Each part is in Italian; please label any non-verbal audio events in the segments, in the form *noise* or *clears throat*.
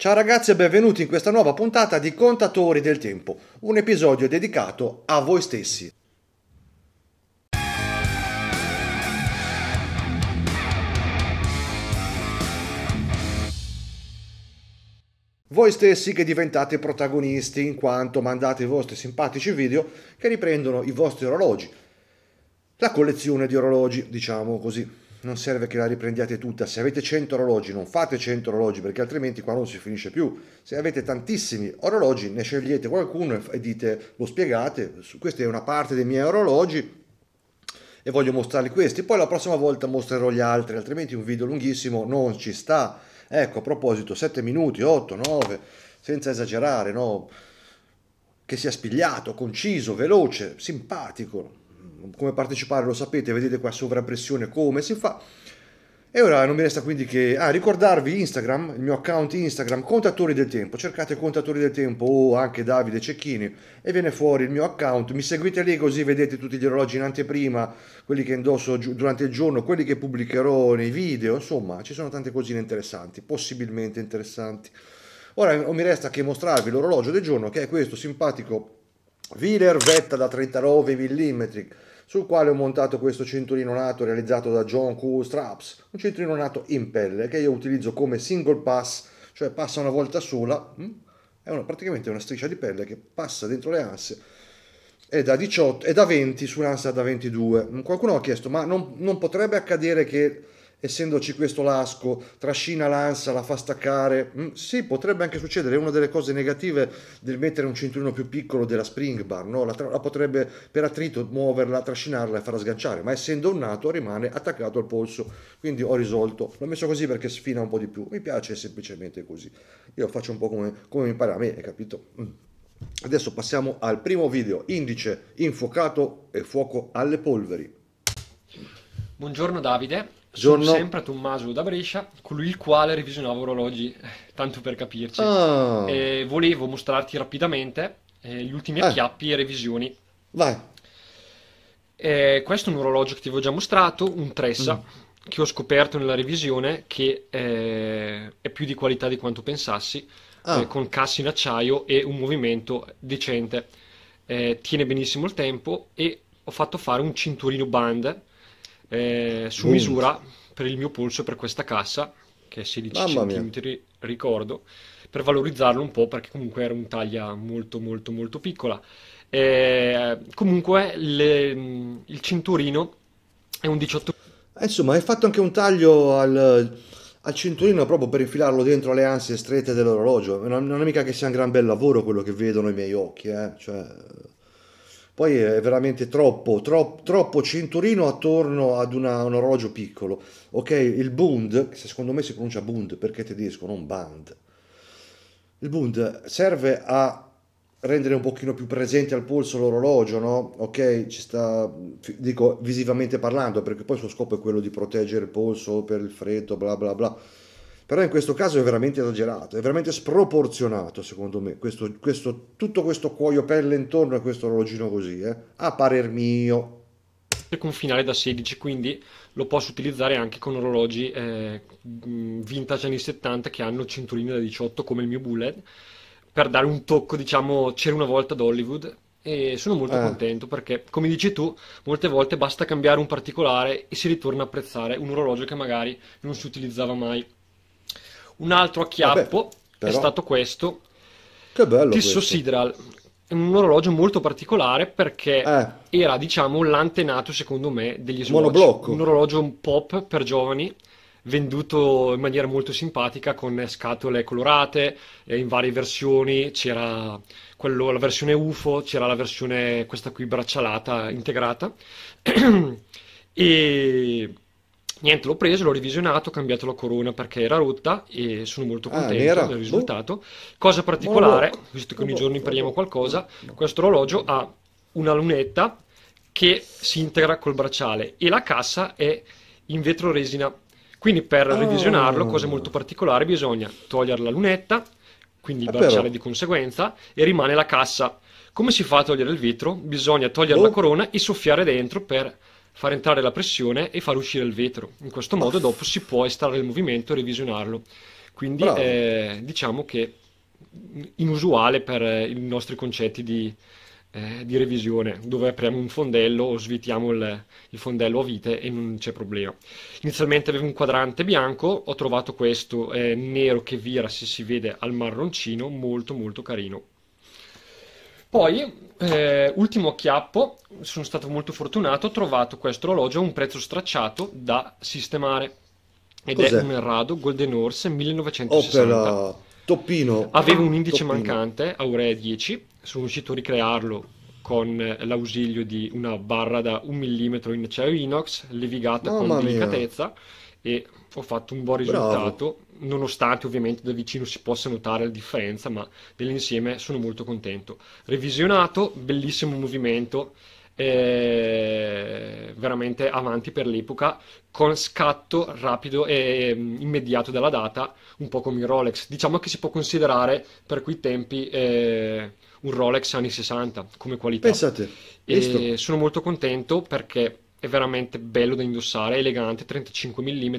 Ciao ragazzi e benvenuti in questa nuova puntata di Contatori del Tempo, un episodio dedicato a voi stessi. Voi stessi che diventate protagonisti in quanto mandate i vostri simpatici video che riprendono i vostri orologi. La collezione di orologi, diciamo così non serve che la riprendiate tutta. Se avete 100 orologi, non fate 100 orologi perché altrimenti qua non si finisce più. Se avete tantissimi orologi, ne scegliete qualcuno e dite, lo spiegate, questa è una parte dei miei orologi e voglio mostrarli questi. Poi la prossima volta mostrerò gli altri, altrimenti un video lunghissimo non ci sta. Ecco, a proposito, 7 minuti, 8, 9, senza esagerare, no? Che sia spigliato, conciso, veloce, simpatico come partecipare lo sapete, vedete qua sovrappressione come si fa. E ora non mi resta quindi che ah, ricordarvi Instagram, il mio account Instagram, Contatori del Tempo, cercate Contatori del Tempo o anche Davide Cecchini e viene fuori il mio account, mi seguite lì così vedete tutti gli orologi in anteprima, quelli che indosso durante il giorno, quelli che pubblicherò nei video, insomma ci sono tante cosine interessanti, possibilmente interessanti. Ora non mi resta che mostrarvi l'orologio del giorno che è questo simpatico Wheeler Vetta da 39 mm sul quale ho montato questo cinturino nato realizzato da John Q Straps, un cinturino nato in pelle che io utilizzo come single pass, cioè passa una volta sola, mm? è una, praticamente una striscia di pelle che passa dentro le anse è da 18 e da 20 su un'ansa da 22. Qualcuno ha chiesto, ma non, non potrebbe accadere che essendoci questo lasco, trascina l'ansa, la fa staccare. Mm, sì, potrebbe anche succedere, è una delle cose negative del mettere un cinturino più piccolo della spring bar, no? la, tra- la potrebbe per attrito muoverla, trascinarla e farla sganciare, ma essendo un nato rimane attaccato al polso, quindi ho risolto. L'ho messo così perché sfina un po' di più, mi piace semplicemente così. Io faccio un po' come, come mi pare a me, capito? Mm. Adesso passiamo al primo video, indice infuocato e fuoco alle polveri. Buongiorno Davide, sono giorno... sempre Tommaso da Brescia, colui il quale revisionava orologi, *laughs* tanto per capirci. Oh. E volevo mostrarti rapidamente eh, gli ultimi eh. acchiappi e revisioni. Vai. Eh, questo è un orologio che ti avevo già mostrato, un Tressa, mm. che ho scoperto nella revisione che eh, è più di qualità di quanto pensassi, ah. Eh, con cassi in acciaio e un movimento decente. Eh, tiene benissimo il tempo e ho fatto fare un cinturino band eh, su Mint. misura per il mio polso e per questa cassa, che è 16 cm, ricordo, per valorizzarlo un po', perché comunque era un taglia molto molto molto piccola. Eh, comunque le, il cinturino è un 18 eh, Insomma, hai fatto anche un taglio al, al, cinturino proprio per infilarlo dentro le ansie strette dell'orologio. Non, non è mica che sia un gran bel lavoro quello che vedono i miei occhi, eh? cioè, poi è veramente troppo, troppo, troppo cinturino attorno ad una, un orologio piccolo. Ok, il Bund, secondo me si pronuncia Bund perché è tedesco, non Band. Il Bund serve a rendere un pochino più presente al polso l'orologio, no? Ok, ci sta, dico visivamente parlando, perché poi il suo scopo è quello di proteggere il polso per il freddo, bla bla bla però in questo caso è veramente esagerato, è veramente sproporzionato secondo me, questo, questo, tutto questo cuoio pelle intorno a questo orologino così, eh? a parer mio. Con finale da 16, quindi lo posso utilizzare anche con orologi eh, vintage anni 70 che hanno cinturine da 18 come il mio Bullet, per dare un tocco, diciamo, c'era una volta ad Hollywood, e sono molto eh. contento perché, come dici tu, molte volte basta cambiare un particolare e si ritorna a apprezzare un orologio che magari non si utilizzava mai. Un altro acchiappo Vabbè, però... è stato questo. Che bello. Tisso Sidral. Un orologio molto particolare perché eh. era, diciamo, l'antenato, secondo me, degli Swatch. Un orologio pop per giovani venduto in maniera molto simpatica con scatole colorate eh, in varie versioni, c'era quello, la versione UFO, c'era la versione questa qui braccialata integrata *clears throat* e Niente, l'ho preso, l'ho revisionato, ho cambiato la corona perché era rotta e sono molto ah, contento ah, del boh. risultato. Cosa particolare, visto che ogni giorno impariamo qualcosa, questo orologio ha una lunetta che si integra col bracciale e la cassa è in vetro resina. Quindi per ah. revisionarlo, cosa molto particolare, bisogna togliere la lunetta, quindi il ah, bracciale ah, di conseguenza, e rimane la cassa. Come si fa a togliere il vetro? Bisogna togliere oh. la boh. corona e soffiare dentro per far entrare la pressione e far uscire il vetro. In questo modo dopo si può estrarre il movimento e revisionarlo. Quindi eh, diciamo che inusuale per eh, i nostri concetti di, eh, di revisione, dove apriamo un fondello o svitiamo il, il, fondello a vite e non c'è problema. Inizialmente avevo un quadrante bianco, ho trovato questo eh, nero che vira, se si vede, al marroncino, molto molto carino. Poi eh, ultimo acchiappo, sono stato molto fortunato, ho trovato questo orologio a un prezzo stracciato da sistemare. Ed Cos'è? è un Errado Golden Horse 1960. Opera. Toppino. Avevo un indice Toppino. mancante, Aurea 10, sono riuscito a ricrearlo con l'ausilio di una barra da un millimetro in acciaio inox, levigata Mamma con mia. delicatezza e ho fatto un buon risultato, Bravo. nonostante ovviamente da vicino si possa notare la differenza, ma dell'insieme sono molto contento. Revisionato, bellissimo movimento, eh, veramente avanti per l'epoca, con scatto rapido e ehm, immediato dalla data, un po' come il Rolex. Diciamo che si può considerare per quei tempi... Eh, un Rolex anni 60 come qualità. Pensate, e sono molto contento perché è veramente bello da indossare, elegante, 35 mm.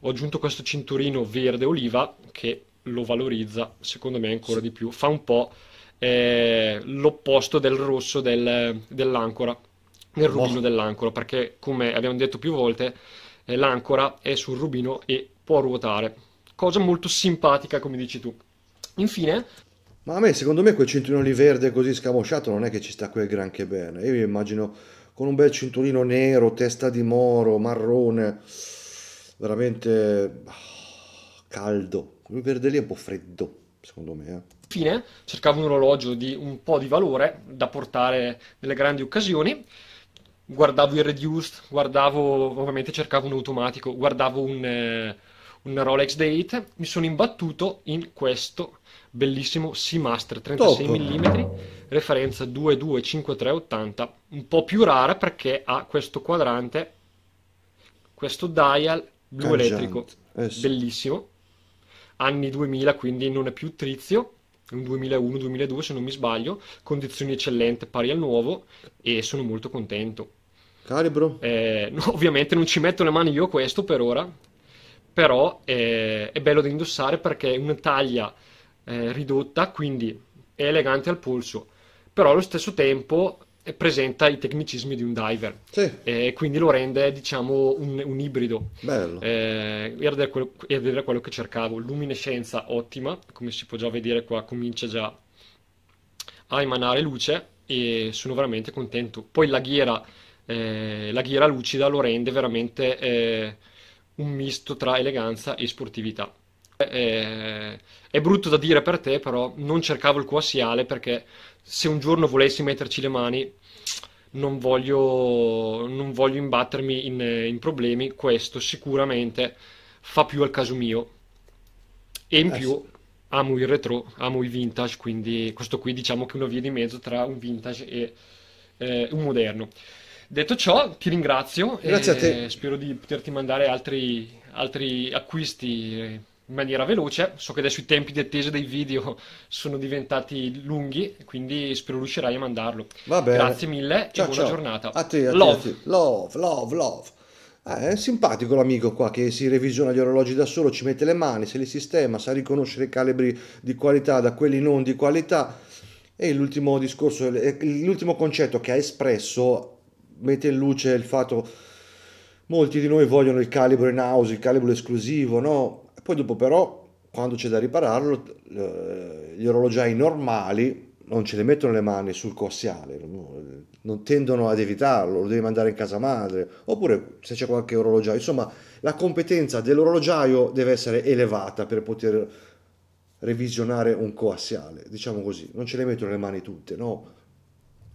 Ho aggiunto questo cinturino verde oliva che lo valorizza secondo me ancora di più. Fa un po' eh, l'opposto del rosso del, dell'ancora, del boh. rubino oh. dell'ancora, perché come abbiamo detto più volte, eh, l'ancora è sul rubino e può ruotare. Cosa molto simpatica, come dici tu. Infine, ma a me, secondo me, quel cinturino lì verde così scamosciato non è che ci sta quel granché bene. Io immagino con un bel cinturino nero, testa di moro, marrone, veramente ah, caldo. Il verde lì è un po' freddo, secondo me. Eh. Fine, cercavo un orologio di un po' di valore da portare nelle grandi occasioni. Guardavo il reduced, guardavo, ovviamente cercavo un automatico, guardavo un, eh, un Rolex Date. Mi sono imbattuto in questo bellissimo Seamaster 36 Top. mm referenza 225380, un po' più rara perché ha questo quadrante, questo dial blu Cangiante. elettrico, eh bellissimo, anni 2000 quindi non è più trizio, un 2001-2002 se non mi sbaglio, condizioni eccellenti pari al nuovo e sono molto contento. Calibro? Eh, *laughs* no, ovviamente non ci metto le mani io questo per ora, però eh, è bello da indossare perché è una taglia eh, ridotta, quindi è elegante al polso però allo stesso tempo eh, presenta i tecnicismi di un diver sì. e quindi lo rende diciamo un, un ibrido bello eh, era, quello, era quello che cercavo luminescenza ottima come si può già vedere qua comincia già a emanare luce e sono veramente contento poi la ghiera eh, la ghiera lucida lo rende veramente eh, un misto tra eleganza e sportività eh, è brutto da dire per te, però non cercavo il coassiale perché se un giorno volessi metterci le mani non voglio, non voglio imbattermi in, in, problemi, questo sicuramente fa più al caso mio. E in eh, più amo il retro, amo i vintage, quindi questo qui diciamo che è una via di mezzo tra un vintage e eh, un moderno. Detto ciò, ti ringrazio Grazie e a te. spero di poterti mandare altri, altri acquisti eh, in maniera veloce. So che adesso i tempi di attesa dei video *laughs* sono diventati lunghi, quindi spero riuscirai a mandarlo. Grazie mille ciao, e buona ciao. giornata. A te, a love. Te, a te. love, love, love. Eh, è simpatico l'amico qua che si revisiona gli orologi da solo, ci mette le mani, se li sistema, sa riconoscere i calibri di qualità da quelli non di qualità. E l'ultimo discorso, eh, l'ultimo concetto che ha espresso mette in luce il fatto molti di noi vogliono il calibro in house, il calibro esclusivo, no? Poi dopo però, quando c'è da ripararlo, gli orologiai normali non ce le mettono le mani sul coassiale, non tendono ad evitarlo, lo devi mandare in casa madre, oppure se c'è qualche orologiaio. Insomma, la competenza dell'orologiaio deve essere elevata per poter revisionare un coassiale, diciamo così, non ce le mettono le mani tutte, no?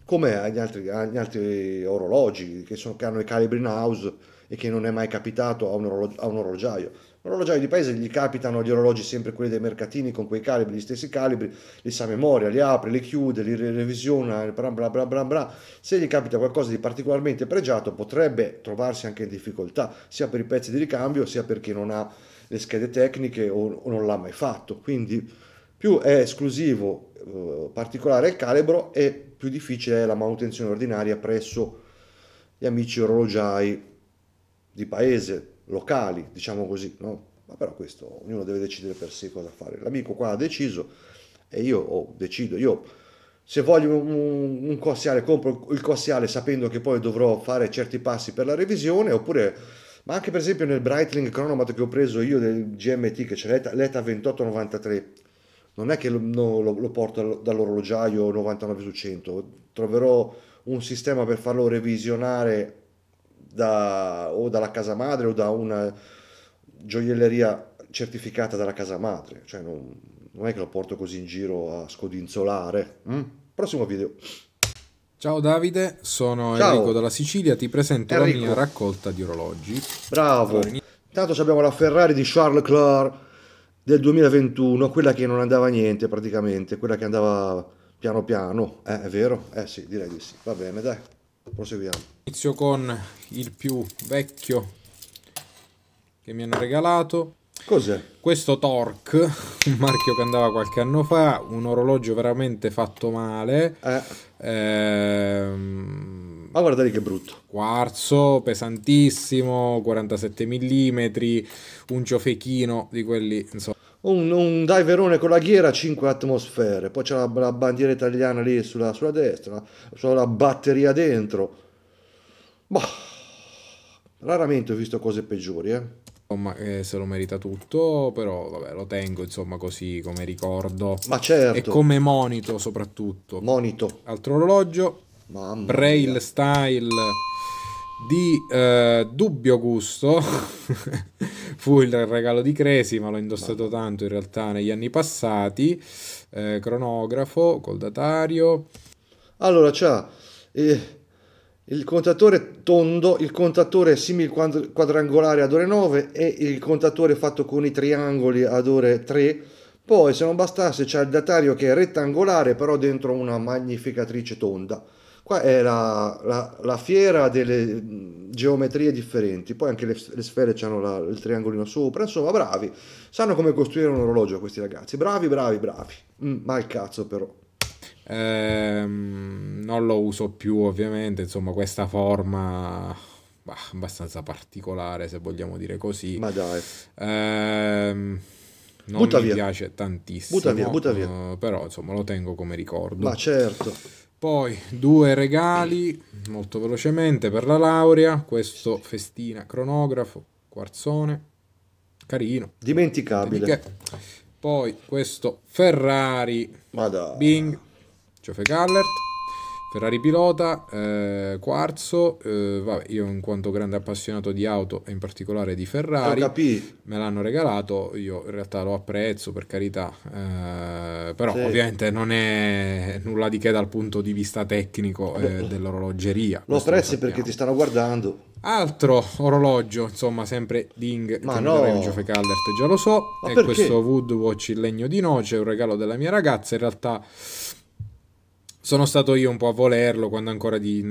Come agli altri, agli altri orologi che, sono, che hanno i calibri in house e che non è mai capitato a un, orolog- a un orologiaio un di paese gli capitano gli orologi sempre quelli dei mercatini con quei calibri, gli stessi calibri, li sa a memoria, li apre, li chiude, li revisiona, bla bla bla bla bla. Se gli capita qualcosa di particolarmente pregiato potrebbe trovarsi anche in difficoltà, sia per i pezzi di ricambio, sia perché non ha le schede tecniche o, o non l'ha mai fatto. Quindi più è esclusivo, eh, particolare il calibro e più difficile è la manutenzione ordinaria presso gli amici orologiai di paese locali, diciamo così, no? Ma però questo, ognuno deve decidere per sé cosa fare. L'amico qua ha deciso e io oh, decido, io se voglio un, un, un, compro il coassiale sapendo che poi dovrò fare certi passi per la revisione oppure ma anche per esempio nel Breitling Chronomat che ho preso io del GMT che c'è l'ETA, l'ETA 2893 non è che lo, lo, lo porto dall'orologiaio 99 su 100 troverò un sistema per farlo revisionare da, o dalla casa madre o da una gioielleria certificata dalla casa madre, cioè non, non è che lo porto così in giro a scodinzolare. Mm. Prossimo video. Ciao Davide, sono Ciao. Enrico dalla Sicilia, ti presento Enrico. la mia raccolta di orologi. Bravo. Intanto abbiamo la Ferrari di Charles Leclerc del 2021, quella che non andava niente praticamente, quella che andava piano piano, eh, è vero? Eh sì, direi di sì. Va bene, dai proseguiamo inizio con il più vecchio che mi hanno regalato cos'è? questo Torque *laughs* un marchio che andava qualche anno fa un orologio veramente fatto male eh. ehm... ma lì che brutto quarzo pesantissimo 47 mm un ciofechino di quelli insomma un, un diverone con la ghiera a 5 atmosfere, poi c'è la, la, bandiera italiana lì sulla, sulla destra, c'è la batteria dentro. Bah, raramente ho visto cose peggiori, eh. Insomma, eh, se lo merita tutto, però vabbè, lo tengo insomma così come ricordo. Ma certo. E come monito soprattutto. Monito. Altro orologio. Mamma Braille mia. style di eh, dubbio gusto *laughs* fu il regalo di Cresi ma l'ho indossato tanto in realtà negli anni passati eh, cronografo col datario allora c'ha eh, il contatore tondo il contatore simil quadrangolare ad ore 9 e il contatore fatto con i triangoli ad ore 3 poi se non bastasse c'è il datario che è rettangolare però dentro una magnificatrice tonda Qua è la, la, la fiera delle mm, geometrie differenti, poi anche le, le sfere hanno la, il triangolino sopra, insomma bravi, sanno come costruire un orologio questi ragazzi, bravi, bravi, bravi, mm, ma il cazzo però. Ehm, non lo uso più ovviamente, insomma questa forma bah, abbastanza particolare se vogliamo dire così. Ma dai. Ehm, non butta mi via. piace tantissimo, butta via, butta via. Eh, però insomma lo tengo come ricordo. Ma certo. Poi due regali, molto velocemente, per la laurea, questo festina cronografo, quarzone, carino. Dimenticabile. Dedica. Poi questo Ferrari, Madonna. Bing, Ciofe Gallert. Ferrari pilota, eh, quarzo, eh, vabbè, io in quanto grande appassionato di auto e in particolare di Ferrari, me l'hanno regalato, io in realtà lo apprezzo per carità, eh, però sì. ovviamente non è nulla di che dal punto di vista tecnico eh, dell'orologeria. Lo apprezzi perché ti stanno guardando. Altro orologio, insomma, sempre Ding, ma no. Range of già lo so, ma e perché? questo Woodwatch in legno di noce, un regalo della mia ragazza, in realtà... Sono stato io un po' a volerlo quando ancora di mh,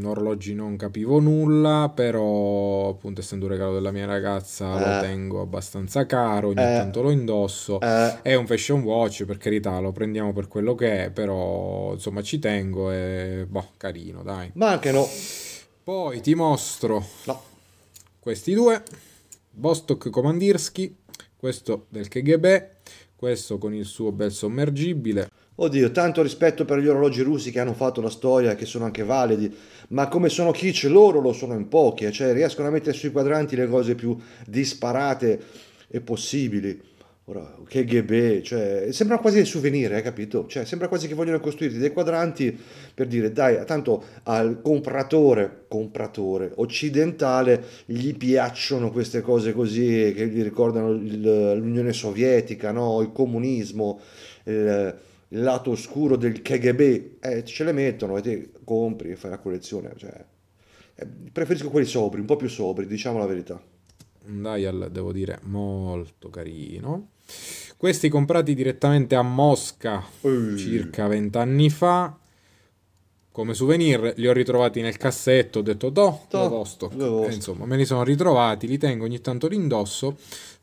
mm, orologi non capivo nulla, però appunto essendo un regalo della mia ragazza eh. lo tengo abbastanza caro, ogni eh. tanto lo indosso. Eh. È un fashion watch, per carità, lo prendiamo per quello che è, però insomma ci tengo e boh, carino, dai. Ma anche no. Poi ti mostro no. questi due, Bostock Comandirski, questo del KGB, questo con il suo bel sommergibile. Oddio, tanto rispetto per gli orologi russi che hanno fatto la storia, che sono anche validi, ma come sono kitsch loro lo sono in pochi, eh, cioè riescono a mettere sui quadranti le cose più disparate e possibili. Ora, che ghebe, cioè, sembra quasi il souvenir, hai capito? Cioè, sembra quasi che vogliono costruirti dei quadranti per dire, dai, tanto al compratore, compratore occidentale gli piacciono queste cose così che gli ricordano l'Unione Sovietica, no? il comunismo, il, il lato oscuro del KGB, eh, ce le mettono e te compri e fai la collezione. Cioè, eh, preferisco quelli sobri, un po' più sobri, diciamo la verità. Un dial, devo dire, molto carino. Questi comprati direttamente a Mosca Ehi. circa vent'anni fa. Come souvenir li ho ritrovati nel cassetto, ho detto do, do, insomma me li sono ritrovati, li tengo ogni tanto l'indosso,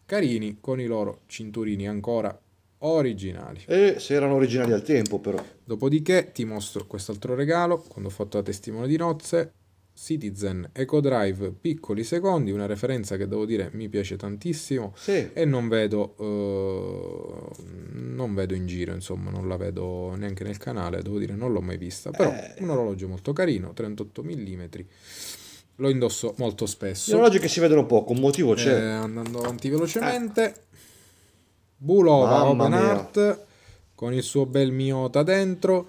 carini con i loro cinturini ancora originali. E se erano originali al tempo però. Dopodiché ti mostro quest'altro regalo, quando ho fatto la testimone di nozze, Citizen Eco Drive Piccoli Secondi, una referenza che devo dire mi piace tantissimo sì. e non vedo, eh, non vedo in giro, insomma non la vedo neanche nel canale, devo dire non l'ho mai vista, però eh. un orologio molto carino, 38 mm lo indosso molto spesso. Gli orologi che si vedono poco, un motivo c'è. Eh, andando avanti velocemente, ah. Bulova Mamma Open mia. Art con il suo bel miota dentro.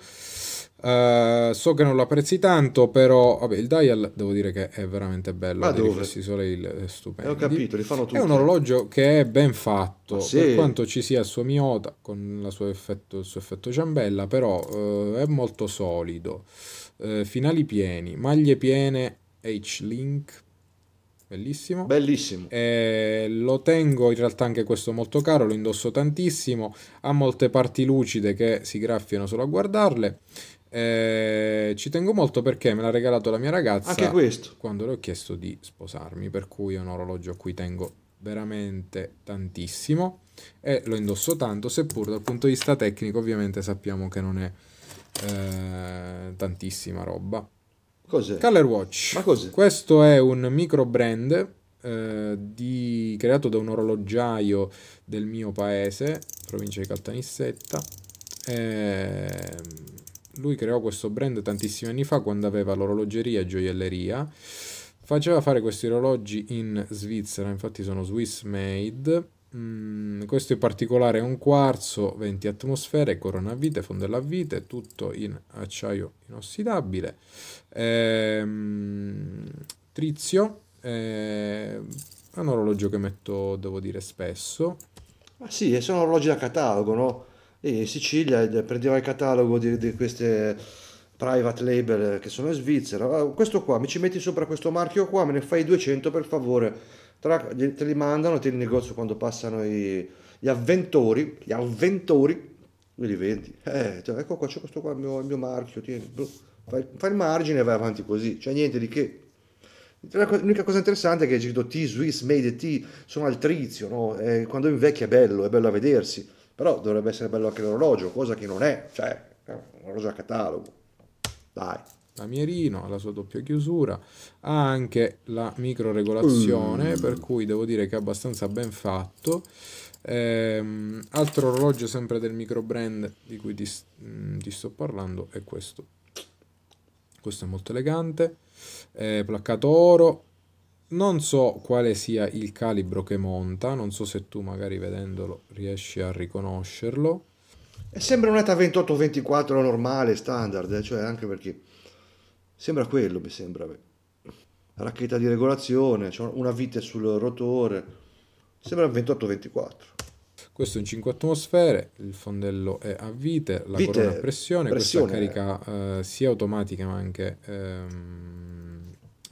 Uh, so che non lo apprezzi tanto, però vabbè, il dial devo dire che è veramente bello. Ma dove? Questi Soleil è eh, stupendo. ho capito, li fanno tutti. È un orologio che è ben fatto, sì. per quanto ci sia il suo miota con sua effetto, il suo effetto ciambella, però uh, è molto solido. Uh, finali pieni, maglie piene H-Link bellissimo. Bellissimo. Eh, lo tengo in realtà anche questo molto caro, lo indosso tantissimo, ha molte parti lucide che si graffiano solo a guardarle. Eh, ci tengo molto perché me l'ha regalato la mia ragazza anche questo. quando le ho chiesto di sposarmi, per cui è un orologio a cui tengo veramente tantissimo e lo indosso tanto, seppur dal punto di vista tecnico ovviamente sappiamo che non è eh, tantissima roba. Cos'è? Color Watch. Ma cos'è? Questo è un micro brand eh, di, creato da un orologiaio del mio paese, provincia di Caltanissetta. Eh, lui creò questo brand tantissimi anni fa quando aveva l'orologeria e gioielleria. Faceva fare questi orologi in Svizzera, infatti sono Swiss made Mm, questo in particolare è un quarzo, 20 atmosfere, corona a vite, fondella a vite, tutto in acciaio inossidabile. Ehm, trizio, eh, è un orologio che metto, devo dire, spesso. Ah sì, sono orologi da catalogo, no? in Sicilia eh, prendeva il catalogo di, di, queste private label che sono in Svizzera. Ah, questo qua, mi ci metti sopra questo marchio qua, me ne fai 200 per favore tra, te li mandano, te li negozio quando passano i, gli avventori, gli avventori, lui li vendi. Eh, cioè, ecco qua, c'è questo qua, il mio, il mio marchio, tieni, fai, fai, il margine e vai avanti così, c'è cioè niente di che. L'unica cosa interessante è che scritto T, Swiss, Made T, sono altrizio, no? eh, quando invecchia è bello, è bello a vedersi, però dovrebbe essere bello anche l'orologio, cosa che non è, cioè, è un orologio a catalogo, dai la Mierino, la sua doppia chiusura, ha anche la microregolazione, mm. per cui devo dire che è abbastanza ben fatto. Ehm, altro orologio sempre del micro brand di cui ti, mh, mm, ti sto parlando è questo. Questo è molto elegante, eh, placcato oro. Non so quale sia il calibro che monta, non so se tu magari vedendolo riesci a riconoscerlo. Sembra un'ETA 28-24 normale, standard, eh, cioè anche perché Sembra quello, mi sembra. Racchetta di regolazione, una vite sul rotore. Sembra 28-24. Questo è in 5 atmosfere, il fondello è a vite, la vite, corona a pressione, pressione. questa carica eh, sia automatica ma anche ehm,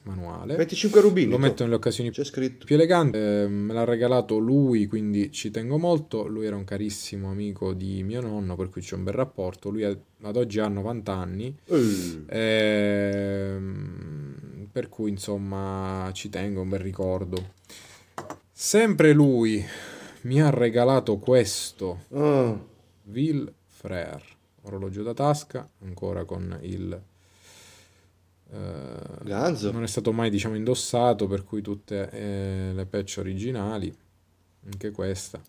manuale. 25 rubini. Lo metto nelle occasioni C'è scritto. più eleganti. Eh, me l'ha regalato lui, quindi ci tengo molto. Lui era un carissimo amico di mio nonno, per cui c'è un bel rapporto. Lui ad oggi ha 90 anni. Uh. Eh, ehm, per cui, insomma, ci tengo, un bel ricordo. Sempre lui mi ha regalato questo. Uh. Ah. Will Frere, orologio da tasca, ancora con il eh, non è stato mai diciamo, indossato, per cui tutte eh, le patch originali, anche questa.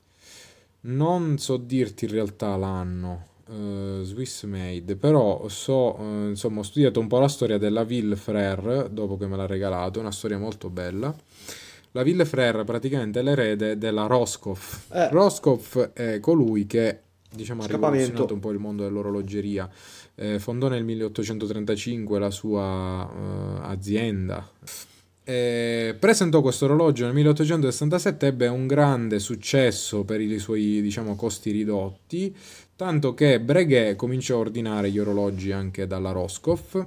Non so dirti in realtà l'anno eh, Swiss Made, però so, eh, insomma, ho studiato un po' la storia della Ville Frère dopo che me l'ha regalato, una storia molto bella. La Ville Frère praticamente è l'erede della Roscoff. Eh. Roscoff è colui che diciamo, ha rivoluzionato un po' il mondo dell'orologeria eh, fondò nel 1835 la sua eh, azienda. Eh, presentò questo orologio nel 1867, ebbe un grande successo per i suoi diciamo, costi ridotti, tanto che Breguet cominciò a ordinare gli orologi anche dalla Roscoff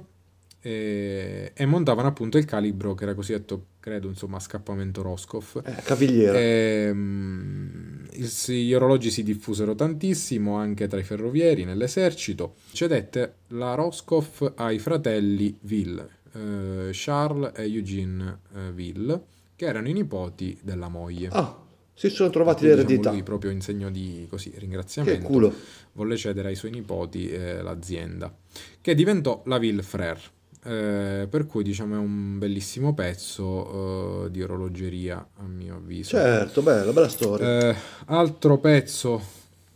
e, eh, e, montavano appunto il calibro che era cosiddetto, credo, insomma, a scappamento Roscoff. Eh, cavigliera. E, um, il, gli orologi si diffusero tantissimo anche tra i ferrovieri, nell'esercito. Cedette la Roscoff ai fratelli Ville, eh, Charles e Eugene eh, Ville, che erano i nipoti della moglie. Ah. Si sono trovati l'eredità. Diciamo, lui proprio in segno di così, ringraziamento volle cedere ai suoi nipoti eh, l'azienda, che diventò la Ville Frère. Eh, per cui diciamo è un bellissimo pezzo eh, di orologeria a mio avviso. Certo, bello, bella storia. Eh, altro pezzo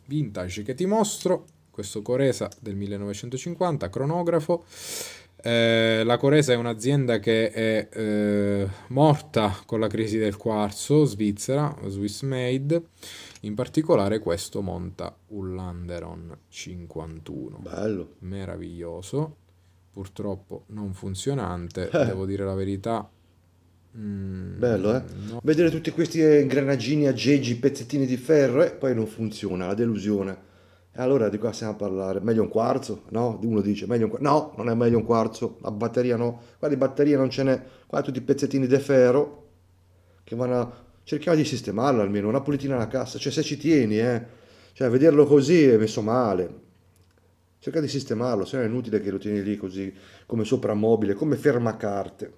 vintage che ti mostro, questo Coresa del 1950, cronografo. Eh, la Coresa è un'azienda che è eh, morta con la crisi del quarzo, svizzera, Swiss Made. In particolare questo monta un Landeron 51. Bello. Meraviglioso purtroppo non funzionante, eh. devo dire la verità. Mm, Bello, eh? No. Vedere tutti questi eh, ingranagini, aggeggi, pezzettini di ferro e eh, poi non funziona, la delusione. E allora di qua stiamo a parlare, meglio un quarzo? No? Uno dice, meglio un quarzo? No, non è meglio un quarzo, la batteria no. Qua di batteria non ce n'è, qua tutti i pezzettini di ferro che vanno a... Cerchiamo di sistemarla almeno, una pulitina alla cassa, cioè se ci tieni, eh. Cioè vederlo così è messo male, cerca di sistemarlo, se no è inutile che lo tieni lì così come soprammobile, come fermacarte.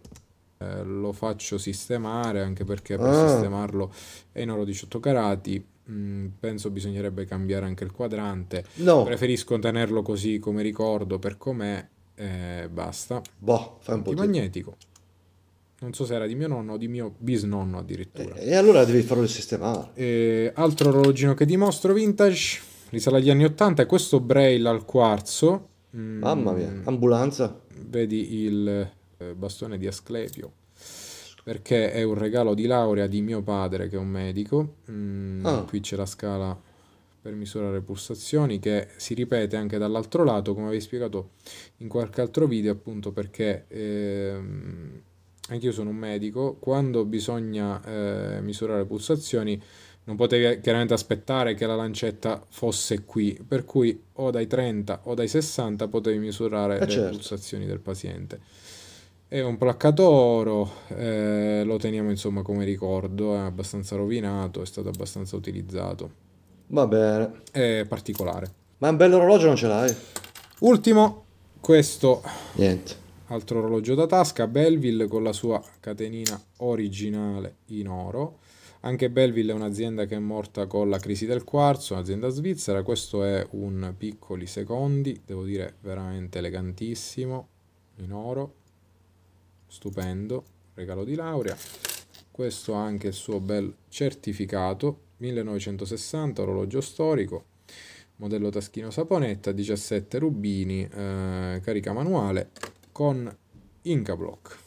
Eh, lo faccio sistemare anche perché per ah. sistemarlo è in oro 18 carati. Mm, penso bisognerebbe cambiare anche il quadrante. No. Preferisco tenerlo così come ricordo per com'è. Eh, basta. Boh, fai un po' di magnetico. Non so se era di mio nonno o di mio bisnonno addirittura. E, eh, e allora devi farlo sistemare. Eh, altro orologino che dimostro vintage risale agli anni 80 e questo Braille al quarzo. Mm, Mamma mia, mm, ambulanza. Vedi il eh, bastone di Asclepio perché è un regalo di laurea di mio padre che è un medico. Mm, ah. Qui c'è la scala per misurare pulsazioni che si ripete anche dall'altro lato come avevi spiegato in qualche altro video appunto perché ehm, anche io sono un medico quando bisogna eh, misurare pulsazioni non potevi eh, chiaramente aspettare che la lancetta fosse qui, per cui o dai 30 o dai 60 potevi misurare eh le certo. pulsazioni del paziente. È un placcato oro, eh, lo teniamo insomma come ricordo, è abbastanza rovinato, è stato abbastanza utilizzato. Va bene. È particolare. Ma un bello orologio non ce l'hai? Ultimo, questo. Niente. Altro orologio da tasca, Belleville con la sua catenina originale in oro anche Belville è un'azienda che è morta con la crisi del quarzo, un'azienda svizzera. Questo è un piccoli secondi, devo dire veramente elegantissimo, in oro, stupendo, regalo di laurea. Questo ha anche il suo bel certificato, 1960, orologio storico, modello taschino saponetta, 17 rubini, eh, carica manuale, con Inca Block.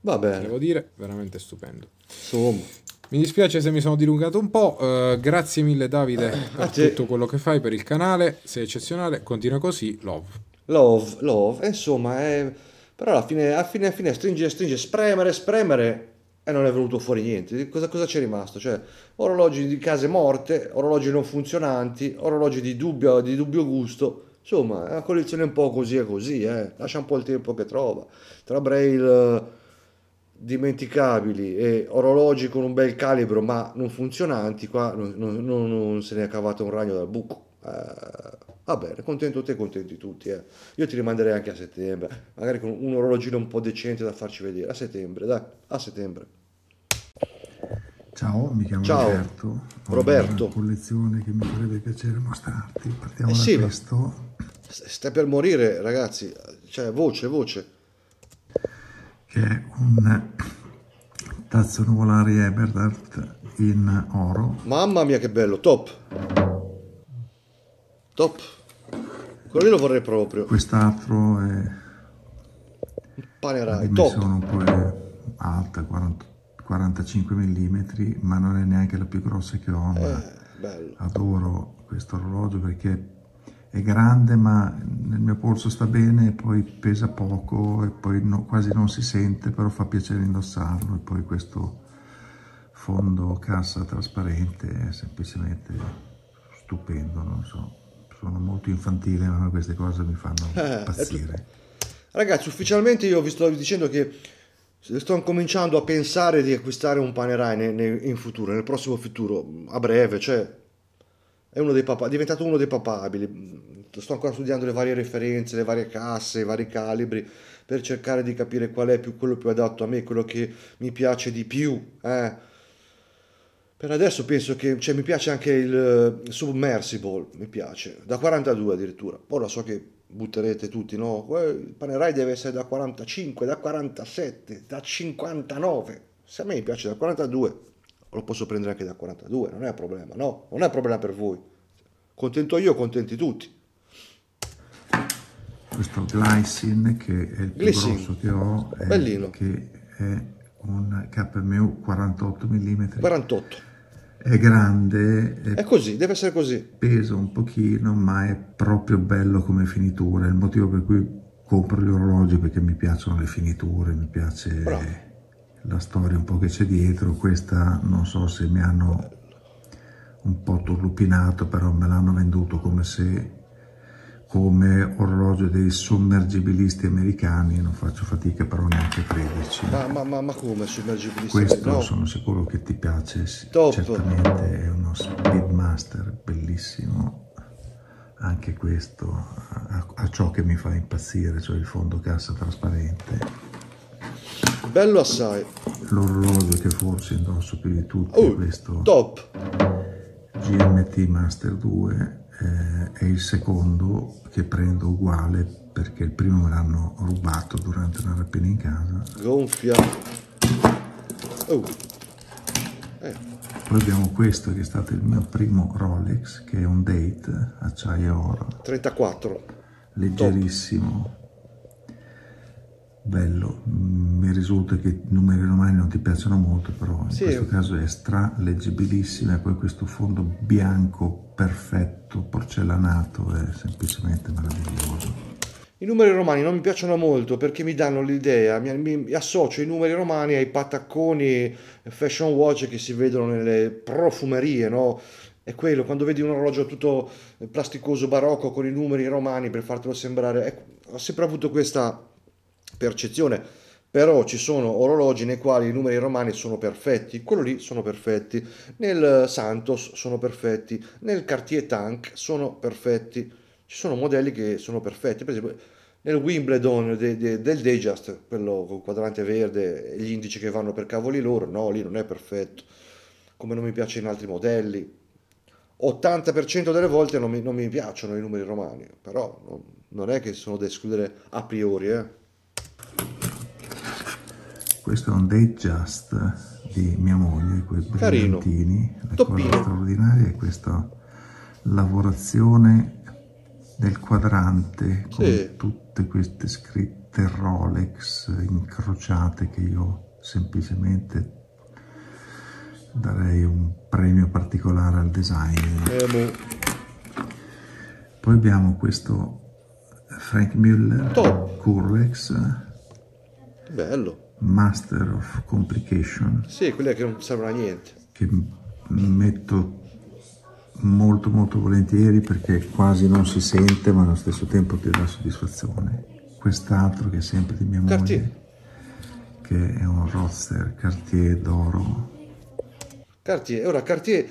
Va bene. Devo dire, veramente stupendo. Insomma. Mi dispiace se mi sono dilungato un po', uh, grazie mille Davide per tutto quello che fai per il canale, sei eccezionale, continua così, love. Love, love, eh, insomma, è... Eh, però alla fine, alla fine, alla fine stringe, stringe, spremere, spremere e non è venuto fuori niente. Cosa, cosa c'è rimasto? Cioè, orologi di case morte, orologi non funzionanti, orologi di dubbio, di dubbio gusto. Insomma, è una collezione un po' così e così, eh. lascia un po' il tempo che trova. Tra Braille dimenticabili e orologi con un bel calibro ma non funzionanti qua non, non, non se ne è cavato un ragno dal buco eh, va bene contento te contenti tutti eh. io ti rimanderei anche a settembre magari con un orologino un po' decente da farci vedere a settembre dai a settembre ciao mi chiamo ciao. Roberto Ho Roberto una collezione che mi farebbe piacere mostrarti partiamo eh sì, questo stai per morire ragazzi cioè voce voce che è un tazzo nuvolare Eberhardt in oro. Mamma mia che bello, top! Top! Quello lì lo vorrei proprio. Quest'altro è... Panerai, top! Sono un po' alta, 40, 45 mm, ma non è neanche la più grossa che ho. Eh, bello. Adoro questo orologio perché è grande ma nel mio polso sta bene e poi pesa poco e poi no, quasi non si sente, però fa piacere indossarlo e poi questo fondo cassa trasparente è semplicemente stupendo, non so, sono molto infantile ma queste cose mi fanno eh, impazzire. Ragazzi, ufficialmente io vi sto dicendo che sto cominciando a pensare di acquistare un Panerai in futuro, nel prossimo futuro, a breve, cioè è, uno dei papà, è diventato uno dei papabili. Sto ancora studiando le varie referenze, le varie casse, i vari calibri per cercare di capire qual è più, quello più adatto a me, quello che mi piace di più. Eh. Per adesso penso che cioè, mi piace anche il Submersible, mi piace, da 42 addirittura. Ora so che butterete tutti, no? Eh, il Panerai deve essere da 45, da 47, da 59. Se a me piace da 42, lo posso prendere anche da 42, non è un problema, no, non è un problema per voi. Contento io, contenti tutti. Questo Glycin, che è il Glycin. più grosso che ho, è, Bellino. che è un KMU 48 mm. 48. È grande. È, è, così, deve essere così. Pesa un pochino, ma è proprio bello come finitura. È il motivo per cui compro gli orologi, perché mi piacciono le finiture, mi piace... Bravo la storia un po' che c'è dietro, questa non so se mi hanno un po' turlupinato, però me l'hanno venduto come se come orologio dei sommergibilisti americani, non faccio fatica però neanche a crederci. Ma, ma, ma, ma come sommergibilisti? Questo no. sono sicuro che ti piace, Top. certamente è uno Speedmaster bellissimo, anche questo, a, a ciò che mi fa impazzire, cioè il fondo cassa trasparente Bello assai. L'orologio che forse indosso più di tutti oh, questo. Top. GMT Master 2 eh, è il secondo che prendo uguale perché il primo me l'hanno rubato durante una rapina in casa. Gonfia. Oh. Eh. Poi abbiamo questo che è stato il mio primo Rolex, che è un date acciaio oro. 34. Leggerissimo. Top bello, mm, mi risulta che i numeri romani non ti piacciono molto, però in sì. questo caso è stra leggibilissima e poi questo fondo bianco perfetto, porcellanato, è semplicemente meraviglioso. I numeri romani non mi piacciono molto perché mi danno l'idea, mi, mi, associo i numeri romani ai patacconi fashion watch che si vedono nelle profumerie, no? È quello, quando vedi un orologio tutto plasticoso barocco con i numeri romani per fartelo sembrare, ecco, ho sempre avuto questa percezione, però ci sono orologi nei quali i numeri romani sono perfetti, quello lì sono perfetti, nel Santos sono perfetti, nel Cartier Tank sono perfetti, ci sono modelli che sono perfetti, per esempio nel Wimbledon de, de, del Dejust, quello con quadrante verde e gli indici che vanno per cavoli loro, no, lì non è perfetto, come non mi piace in altri modelli. 80% delle volte non mi, non mi piacciono i numeri romani, però non, non è che sono da escludere a priori, eh. Questo è un day just di mia moglie, quei brillantini, Carino. la cosa straordinaria è questa lavorazione del quadrante con sì. tutte queste scritte Rolex incrociate che io semplicemente darei un premio particolare al design. Eh boh. Poi abbiamo questo Frank Muller Top. Bello. Master of Complication. Sì, quella che non serve a niente. Che metto molto molto volentieri perché quasi non si sente ma allo stesso tempo ti dà soddisfazione. Quest'altro che è sempre di mia moglie, che è un Roadster Cartier d'oro. Cartier, ora Cartier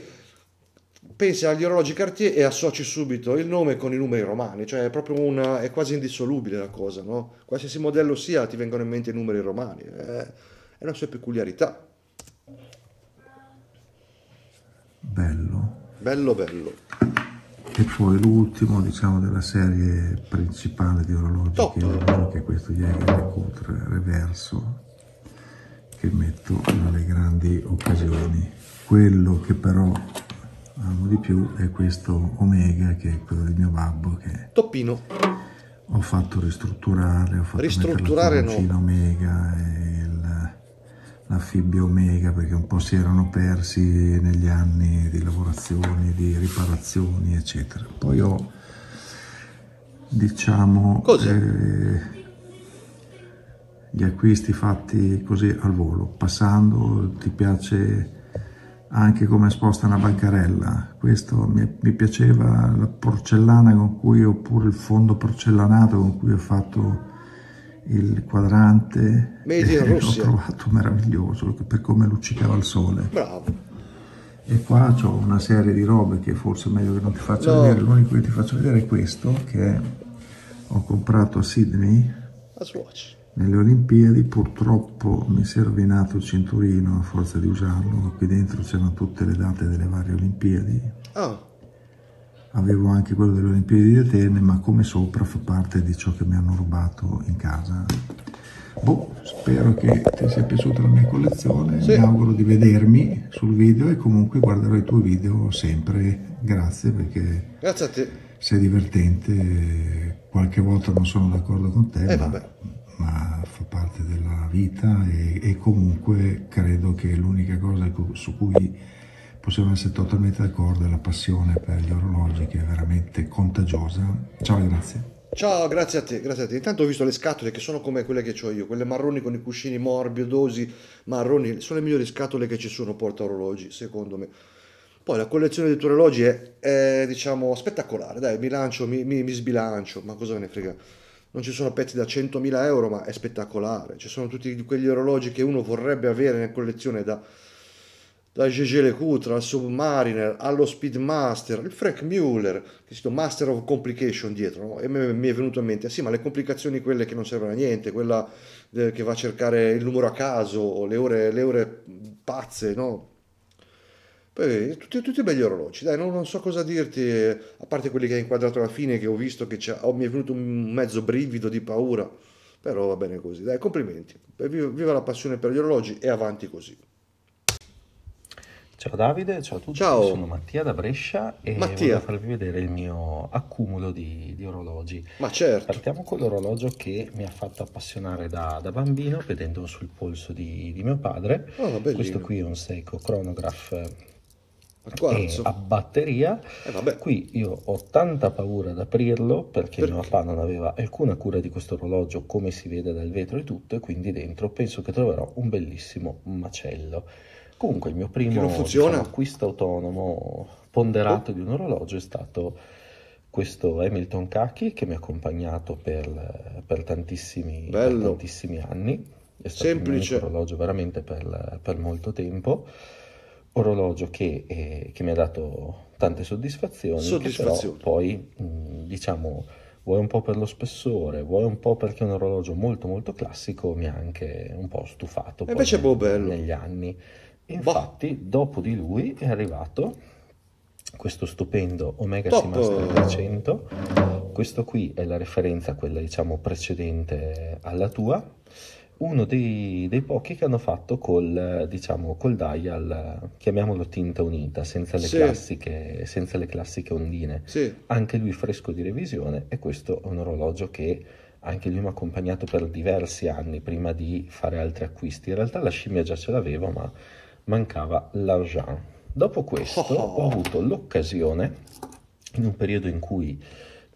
pensi agli orologi Cartier e associ subito il nome con i numeri romani, cioè è proprio una, è quasi indissolubile la cosa, no? Qualsiasi modello sia ti vengono in mente i numeri romani, è, è una sua peculiarità. Bello. Bello, bello. E poi l'ultimo, diciamo, della serie principale di orologi Top. che, che è questo Jäger Coutre Reverso che metto nelle grandi occasioni. Quello che però Amo di più è questo Omega che è quello del mio babbo che... Toppino. Ho fatto ristrutturare, ho fatto ristrutturare mettere la no. Omega e il, la fibbia Omega perché un po' si erano persi negli anni di lavorazioni, di riparazioni eccetera. Poi ho, diciamo... Cosa? Eh, gli acquisti fatti così al volo, passando, ti piace anche come sposta una bancarella. Questo mi, mi, piaceva la porcellana con cui, oppure il fondo porcellanato con cui ho fatto il quadrante. Made in *laughs* Russia. L'ho trovato meraviglioso per come luccicava il sole. Bravo. E qua ho una serie di robe che forse è meglio che non ti faccio no. vedere. L'unico che ti faccio vedere è questo che ho comprato a Sydney. A Swatch nelle Olimpiadi purtroppo mi si è rovinato il cinturino a forza di usarlo, qui dentro c'erano tutte le date delle varie Olimpiadi. Oh. Avevo anche quello delle Olimpiadi di Atene, ma come sopra fa parte di ciò che mi hanno rubato in casa. Boh, spero che ti sia piaciuta la mia collezione, sì. mi auguro di vedermi sul video e comunque guarderò i tuoi video sempre, grazie perché grazie sei divertente, qualche volta non sono d'accordo con te, eh, ma vabbè parte della vita e, e comunque credo che l'unica cosa su cui possiamo essere totalmente d'accordo è la passione per gli orologi che è veramente contagiosa. Ciao e grazie. Ciao, grazie a te, grazie a te. Intanto ho visto le scatole che sono come quelle che ho io, quelle marroni con i cuscini morbidosi, marroni, sono le migliori scatole che ci sono porta orologi, secondo me. Poi la collezione dei tuoi orologi è, è diciamo, spettacolare, dai, mi lancio, mi, mi, mi sbilancio, ma cosa me ne frega non ci sono pezzi da 100.000 euro, ma è spettacolare. Ci sono tutti quegli orologi che uno vorrebbe avere in collezione da, da Gégé Lecoultre al Submariner allo Speedmaster, il Frank Mueller, che si Master of Complication dietro, no? e mi è venuto in mente, sì, ma le complicazioni quelle che non servono a niente, quella che va a cercare il numero a caso, le ore, le ore pazze, no? Poi, tutti, tutti belli orologi, dai, non, non, so cosa dirti, eh, a parte quelli che hai inquadrato alla fine, che ho visto che oh, mi è venuto un mezzo brivido di paura, però va bene così, dai, complimenti, viva, la passione per gli orologi e avanti così. Ciao Davide, ciao a tutti, ciao. sono Mattia da Brescia e Mattia. voglio farvi vedere il mio accumulo di, di, orologi. Ma certo! Partiamo con l'orologio che mi ha fatto appassionare da, da bambino, vedendolo sul polso di, di mio padre. Oh, Questo qui è un Seiko Chronograph eh, a batteria. Eh, Qui io ho tanta paura ad aprirlo perché, perché? mio papà non aveva alcuna cura di questo orologio, come si vede dal vetro e tutto, e quindi dentro penso che troverò un bellissimo macello. Comunque il mio primo diciamo, acquisto autonomo ponderato oh. di un orologio è stato questo Hamilton Kaki che mi ha accompagnato per, per, tantissimi, per tantissimi, anni. È stato Semplice. un orologio veramente per, per molto tempo orologio che, eh, che mi ha dato tante soddisfazioni, soddisfazioni. poi mh, diciamo vuoi un po' per lo spessore, vuoi un po' perché è un orologio molto molto classico, mi ha anche un po' stufato e invece boh, bello. negli anni. Infatti boh. dopo di lui è arrivato questo stupendo Omega Top. Seamaster 300, questo qui è la referenza, quella diciamo precedente alla tua, uno dei, dei, pochi che hanno fatto col, diciamo, col dial, chiamiamolo tinta unita, senza le, sì. classiche, senza le classiche, ondine. Sì. Anche lui fresco di revisione e questo è un orologio che anche lui mi ha accompagnato per diversi anni prima di fare altri acquisti. In realtà la scimmia già ce l'avevo, ma mancava l'argent. Dopo questo oh. ho avuto l'occasione, in un periodo in cui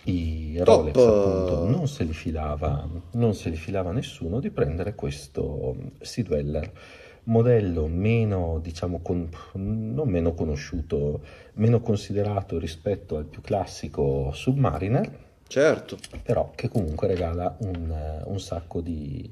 i Rolex Top. appunto non se li filava, non se li filava nessuno di prendere questo Sidweller modello meno, diciamo, con, non meno conosciuto, meno considerato rispetto al più classico Submariner. Certo. Però che comunque regala un, un sacco di,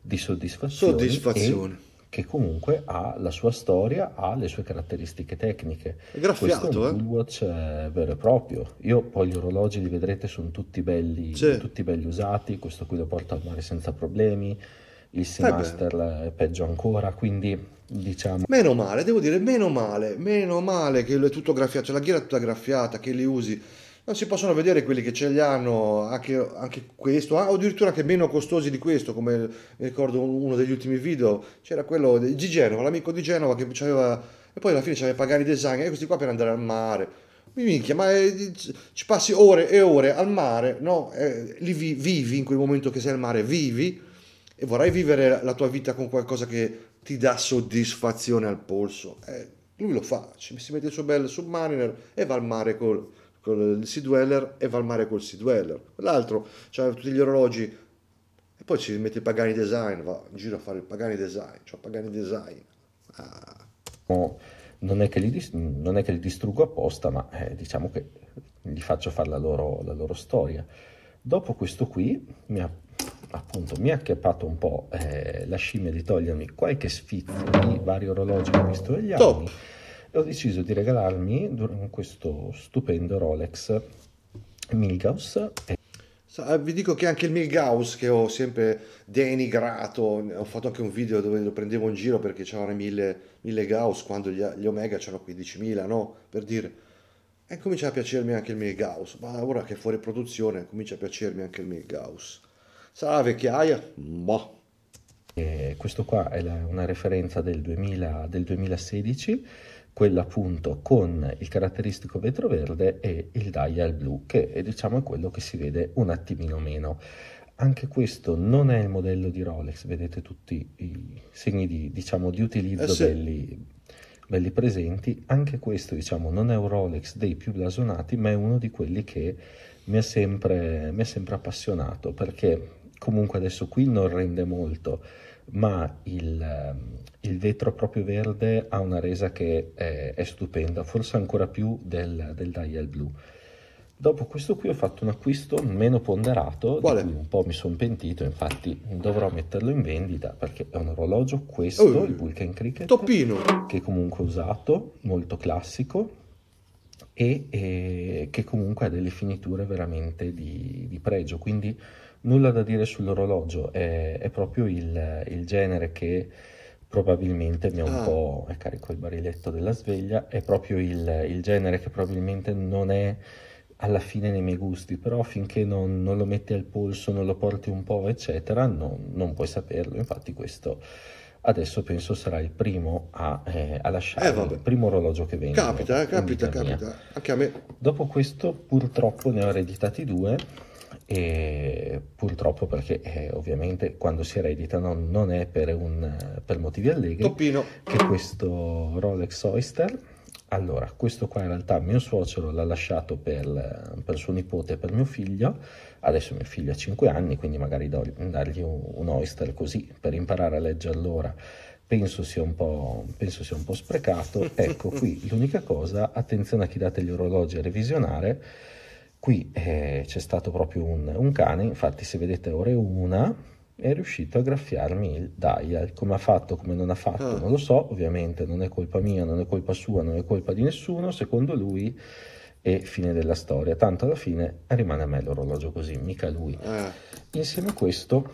di soddisfazione. Soddisfazione che comunque ha la sua storia, ha le sue caratteristiche tecniche. È graffiato, Questo eh? è un eh? watch vero e proprio. Io poi gli orologi li vedrete, sono tutti belli, sì. tutti belli usati, questo qui lo porto al mare senza problemi, il eh Seamaster eh è peggio ancora, quindi diciamo... Meno male, devo dire, meno male, meno male che è tutto graffiato, cioè la ghiera è tutta graffiata, che li usi non si possono vedere quelli che ce li hanno anche, anche questo ah, o addirittura anche meno costosi di questo come mi ricordo uno degli ultimi video c'era quello di Genova l'amico di Genova che aveva e poi alla fine c'aveva aveva i design e eh, questi qua per andare al mare minchia ma è, eh, ci passi ore e ore al mare no? Eh, lì vi, vivi in quel momento che sei al mare vivi e vorrai vivere la tua vita con qualcosa che ti dà soddisfazione al polso eh, lui lo fa ci, si mette il suo bel submariner e va al mare col con il Sea Dweller e va al mare col Sea Dweller. L'altro ha tutti gli orologi e poi ci mette il Pagani Design, va in giro a fare il Pagani Design, cioè Pagani Design. Ah. Oh, non, è che li, non è che li distruggo apposta, ma eh, diciamo che gli faccio fare la loro, la loro storia. Dopo questo qui mi ha appunto mi ha acchiappato un po' eh, la scimmia di togliermi qualche sfizio di vari orologi che ho visto negli anni. Top e ho deciso di regalarmi questo stupendo Rolex Milgaus. Eh, vi dico che anche il Milgaus che ho sempre denigrato, ho fatto anche un video dove lo prendevo in giro perché c'erano i 1000, Gauss quando gli, gli Omega c'erano 15.000, no? Per dire, e comincia a piacermi anche il Milgaus, ma ora che è fuori produzione comincia a piacermi anche il Milgaus. Sarà vecchiaia? Boh. Eh, questo qua è la, una referenza del, 2000, del 2016 quella appunto con il caratteristico vetro verde e il dial blu che è, eh, diciamo è quello che si vede un attimino meno anche questo non è il modello di Rolex vedete tutti i segni di, diciamo, di utilizzo eh sì. belli, belli, presenti anche questo diciamo, non è un Rolex dei più blasonati ma è uno di quelli che mi ha sempre, sempre appassionato perché comunque adesso qui non rende molto ma il, ehm, il vetro proprio verde ha una resa che è, è stupenda, forse ancora più del, del Dial blu. Dopo questo qui ho fatto un acquisto meno ponderato, Quale? di cui un po' mi sono pentito, infatti dovrò metterlo in vendita perché è un orologio questo, oh, il Vulcan Cricket, toppino. che comunque ho usato, molto classico e, e, che comunque ha delle finiture veramente di, di pregio, quindi nulla da dire sull'orologio, è, è proprio il, il, genere che probabilmente mi ha un ah. po'... è carico il bariletto della sveglia, è proprio il, il, genere che probabilmente non è alla fine nei miei gusti, però finché non, non lo metti al polso, non lo porti un po', eccetera, no, non puoi saperlo, infatti questo adesso penso sarà il primo a, eh, a lasciare eh, il primo orologio che vende. Capita, eh, capita, capita, anche a me. Dopo questo purtroppo ne ho ereditati due e purtroppo perché eh, ovviamente quando si eredita non, è per, un, per, motivi allegri Toppino. che questo Rolex Oyster allora questo qua in realtà mio suocero l'ha lasciato per, per suo nipote e per mio figlio adesso mio figlio ha 5 anni quindi magari do, dargli un, un Oyster così per imparare a leggere allora Penso sia, penso sia un po', sprecato. *laughs* Ecco qui l'unica cosa, attenzione a chi date gli orologi a revisionare, Qui eh, c'è stato proprio un, un cane, infatti se vedete ore 1 è riuscito a graffiarmi il dial, come ha fatto, come non ha fatto, ah. non lo so, ovviamente non è colpa mia, non è colpa sua, non è colpa di nessuno, secondo lui è fine della storia, tanto alla fine rimane a me l'orologio così, mica lui. Ah. Insieme a questo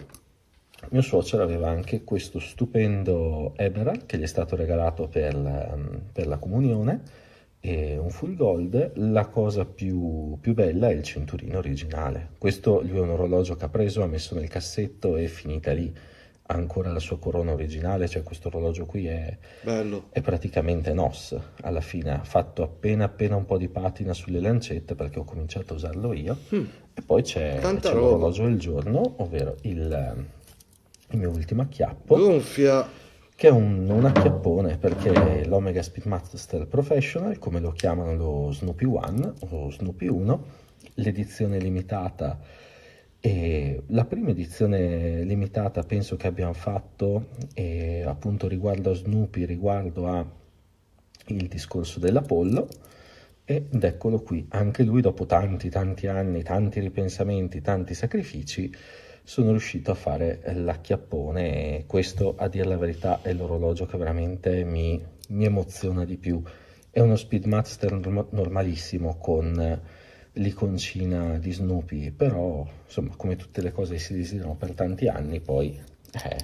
mio suocero aveva anche questo stupendo Emerald che gli è stato regalato per la, per la comunione, e eh, un full gold, la cosa più, più, bella è il cinturino originale. Questo lui è un orologio che ha preso, ha messo nel cassetto e è finita lì. Ha ancora la sua corona originale, cioè questo orologio qui è, Bello. è praticamente NOS. Alla fine ha fatto appena appena un po' di patina sulle lancette perché ho cominciato a usarlo io. Mm. E poi c'è, Tanta c'è l'orologio del giorno, ovvero il, il mio ultimo acchiappo. Gonfia che è un, un acchiappone perché l'Omega Speedmaster Professional, come lo chiamano lo Snoopy One o Snoopy 1, l'edizione limitata e la prima edizione limitata penso che abbiamo fatto eh, appunto riguardo a Snoopy, riguardo a il discorso dell'Apollo ed eccolo qui, anche lui dopo tanti tanti anni, tanti ripensamenti, tanti sacrifici sono riuscito a fare l'acchiappone e questo a dire la verità è l'orologio che veramente mi, mi emoziona di più è uno Speedmaster normalissimo con eh, l'iconcina di Snoopy però insomma come tutte le cose che si desiderano per tanti anni poi eh,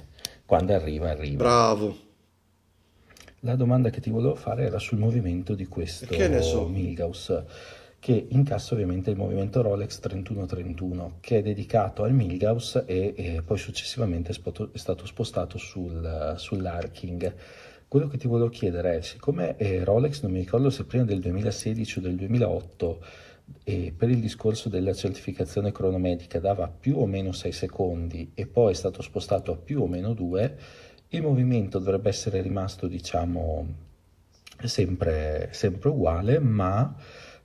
quando arriva arriva bravo la domanda che ti volevo fare era sul movimento di questo so? Milgaus che incassa ovviamente il movimento Rolex 3131 che è dedicato al Milgaus e, e poi successivamente è, stato spostato sul, sull'Arking. Quello che ti volevo chiedere è, siccome eh, Rolex non mi ricordo se prima del 2016 o del 2008 eh, per il discorso della certificazione cronometrica dava più o meno 6 secondi e poi è stato spostato a più o meno 2, il movimento dovrebbe essere rimasto diciamo sempre, sempre uguale ma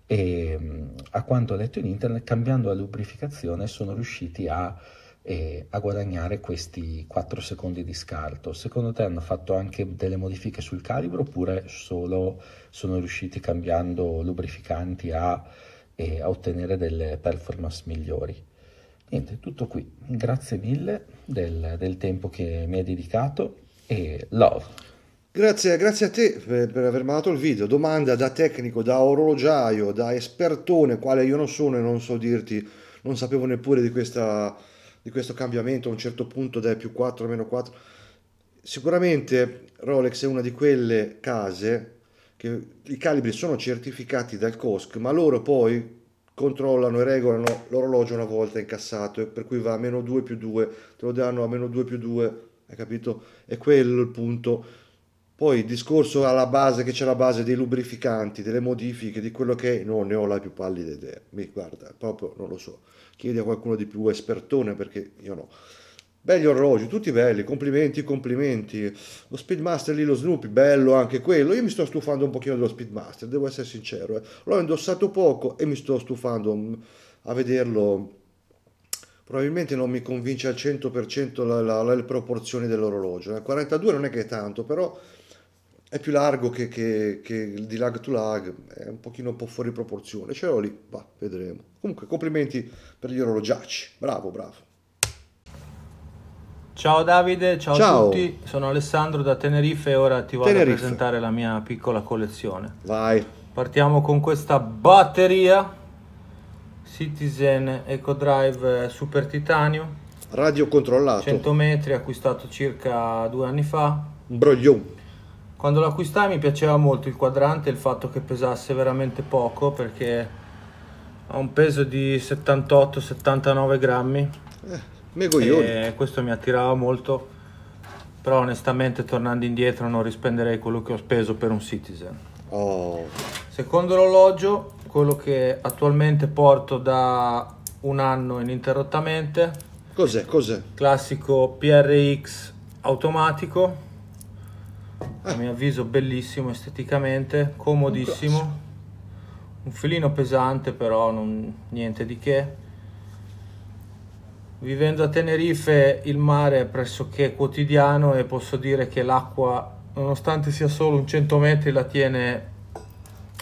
e ehm, a quanto ho letto in internet, cambiando la lubrificazione sono riusciti a, eh, a, guadagnare questi 4 secondi di scarto. Secondo te hanno fatto anche delle modifiche sul calibro oppure solo sono riusciti cambiando lubrificanti a, eh, a ottenere delle performance migliori? Niente, tutto qui. Grazie mille del, del tempo che mi hai dedicato e love. Grazie, grazie a te per, aver mandato il video. Domanda da tecnico, da orologiaio, da espertone, quale io non sono e non so dirti, non sapevo neppure di, questa, di questo cambiamento a un certo punto dai più 4 a meno 4. Sicuramente Rolex è una di quelle case che i calibri sono certificati dal COSC, ma loro poi controllano e regolano l'orologio una volta incassato, per cui va a meno 2 più 2, te lo danno a meno 2 più 2, hai capito? È quello il punto poi il discorso alla base, che c'è la base dei lubrificanti, delle modifiche, di quello che è, no, ne ho la più pallida idea. Mi guarda, proprio non lo so. Chiedi a qualcuno di più espertone perché io no. Belli orologi, tutti belli, complimenti, complimenti. Lo Speedmaster lì, lo Snoopy, bello anche quello. Io mi sto stufando un pochino dello Speedmaster, devo essere sincero. Eh. L'ho indossato poco e mi sto stufando mm, a vederlo. Probabilmente non mi convince al 100% le proporzioni dell'orologio. Eh. 42 non è che è tanto, però è più largo che, che, che, il di lag to lag, è un pochino un po' fuori proporzione, ce l'ho lì, va, vedremo. Comunque complimenti per gli orologiaci, bravo, bravo. Ciao Davide, ciao, ciao, a tutti, sono Alessandro da Tenerife e ora ti voglio Tenerife. presentare la mia piccola collezione. Vai. Partiamo con questa batteria Citizen Eco Drive eh, Super Titanio. Radio controllato. 100 metri, acquistato circa due anni fa. Un broglione quando l'acquistai mi piaceva molto il quadrante, il fatto che pesasse veramente poco perché ha un peso di 78-79 grammi. Eh, E questo mi attirava molto, però onestamente tornando indietro non rispenderei quello che ho speso per un Citizen. Oh. Secondo l'orologio, quello che attualmente porto da un anno ininterrottamente. Cos'è? Cos'è? Classico PRX automatico a mio avviso bellissimo esteticamente, comodissimo, un filino pesante però non, niente di che. Vivendo a Tenerife il mare è pressoché quotidiano e posso dire che l'acqua, nonostante sia solo un 100 metri, la tiene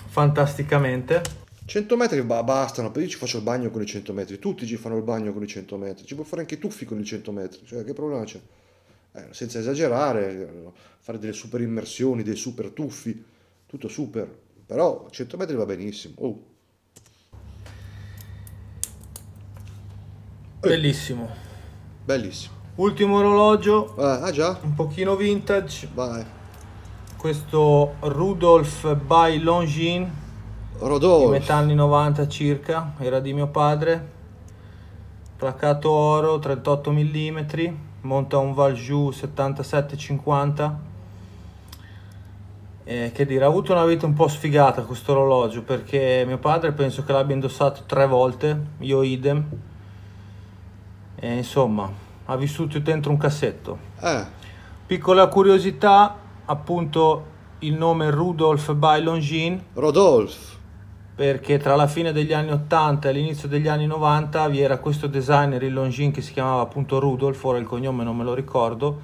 fantasticamente. 100 metri bastano, per io ci faccio il bagno con i 100 metri, tutti ci fanno il bagno con i 100 metri, ci puoi fare anche i tuffi con i 100 metri, cioè che problema c'è? eh, senza esagerare, fare delle super immersioni, dei super tuffi, tutto super, però 100 metri va benissimo. Oh. Eh. Bellissimo. Bellissimo. Ultimo orologio. Eh, ah già. Un pochino vintage. Vai. Questo Rudolf by Longin. Rodolfo. Metà anni 90 circa, era di mio padre. Placato oro, 38 mm monta un Valjoux 7750 eh, che dire, ha avuto una vita un po' sfigata questo orologio perché mio padre penso che l'abbia indossato tre volte, io idem e insomma ha vissuto dentro un cassetto eh. piccola curiosità appunto il nome Rudolf by Longin Rodolphe perché tra la fine degli anni 80 e l'inizio degli anni 90 vi era questo designer in Longines che si chiamava appunto Rudolf, ora il cognome non me lo ricordo,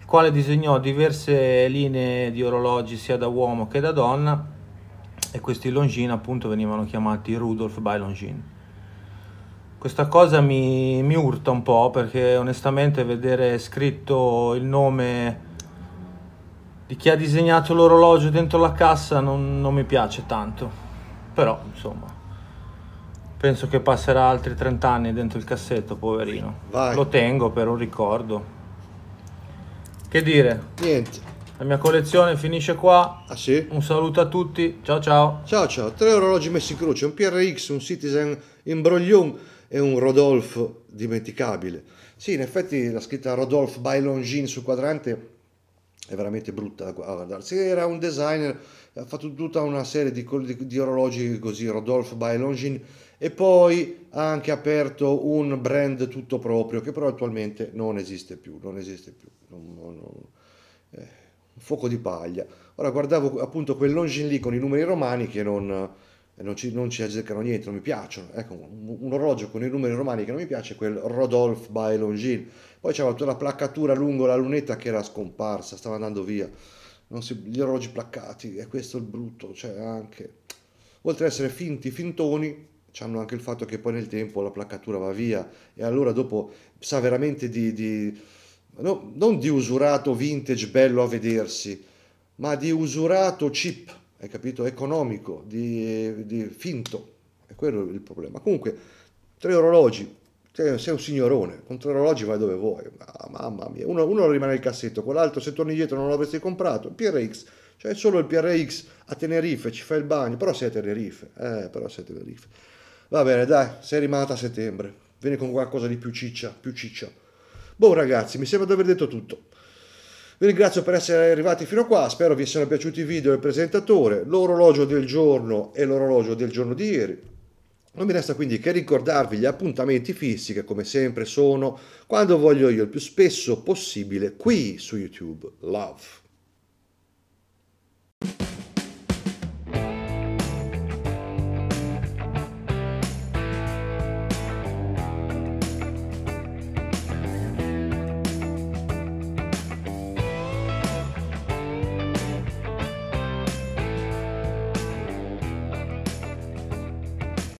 il quale disegnò diverse linee di orologi sia da uomo che da donna e questi Longines appunto venivano chiamati Rudolf by Longines. Questa cosa mi, mi urta un po' perché onestamente vedere scritto il nome di chi ha disegnato l'orologio dentro la cassa non, non mi piace tanto. Però, insomma, penso che passerà altri 30 anni dentro il cassetto, poverino. Vai. Lo tengo per un ricordo. Che dire? Niente. La mia collezione finisce qua. Ah sì? Un saluto a tutti. Ciao ciao. Ciao ciao. Tre orologi messi in croce, un PRX, un Citizen Imbroglion e un Rodolphe dimenticabile. Sì, in effetti la scritta Rodolphe by Longines sul quadrante è veramente brutta da guardarsi. Era un designer ha fatto tutta una serie di, di, di orologi così, Rodolphe by Longines, e poi ha anche aperto un brand tutto proprio che però attualmente non esiste più, non esiste più, non, non, non, eh, un fuoco di paglia. Ora guardavo appunto quel Longines lì con i numeri romani che non, eh, non ci, non ci azzeccano niente, non mi piacciono. Ecco, un, un, orologio con i numeri romani che non mi piace quel Rodolphe by Longines. Poi c'era tutta la placcatura lungo la lunetta che era scomparsa, stava andando via si, gli orologi placcati, è questo il brutto, cioè anche... Oltre ad essere finti, fintoni, hanno anche il fatto che poi nel tempo la placcatura va via e allora dopo sa veramente di... di no, non di usurato vintage bello a vedersi, ma di usurato chip, hai capito? Economico, di, di finto. È quello il problema. Comunque, tre orologi sei, cioè, sei un signorone, contro orologi vai dove vuoi. Ah, mamma mia, uno, uno rimane nel cassetto, quell'altro se torni indietro non l'avresti comprato. PRX, cioè solo il PRX a Tenerife, ci fai il bagno, però sei a Tenerife. Eh, però sei a Tenerife. Va bene, dai, sei rimasta a settembre. Vieni con qualcosa di più ciccia, più ciccia. Boh, ragazzi, mi sembra di aver detto tutto. Vi ringrazio per essere arrivati fino a qua, spero vi siano piaciuti i video del presentatore, l'orologio del giorno e l'orologio del giorno di ieri. Non mi resta quindi che ricordarvi gli appuntamenti fissi che come sempre sono quando voglio io il più spesso possibile qui su YouTube. Love.